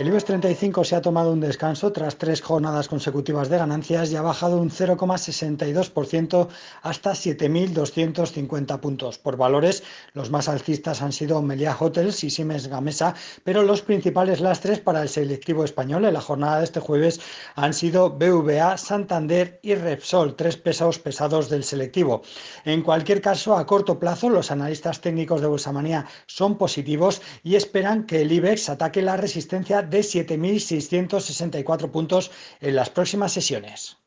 El IBEX 35 se ha tomado un descanso tras tres jornadas consecutivas de ganancias y ha bajado un 0,62% hasta 7.250 puntos. Por valores, los más alcistas han sido Meliá Hotels y Siemens Gamesa, pero los principales lastres para el selectivo español en la jornada de este jueves han sido BVA, Santander y Repsol, tres pesados pesados del selectivo. En cualquier caso, a corto plazo, los analistas técnicos de Manía son positivos y esperan que el IBEX ataque la resistencia de 7.664 puntos en las próximas sesiones.